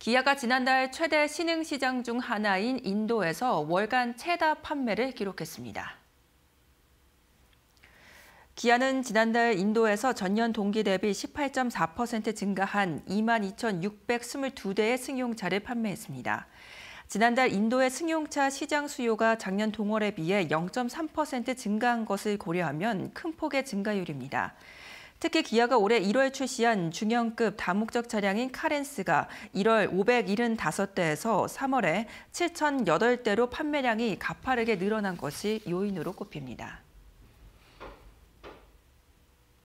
기아가 지난달 최대 신흥 시장 중 하나인 인도에서 월간 최다 판매를 기록했습니다. 기아는 지난달 인도에서 전년 동기 대비 18.4% 증가한 22,622대의 승용차를 판매했습니다. 지난달 인도의 승용차 시장 수요가 작년 동월에 비해 0.3% 증가한 것을 고려하면 큰 폭의 증가율입니다. 특히 기아가 올해 1월 출시한 중형급 다목적 차량인 카렌스가 1월 575대에서 3월에 7,008대로 판매량이 가파르게 늘어난 것이 요인으로 꼽힙니다.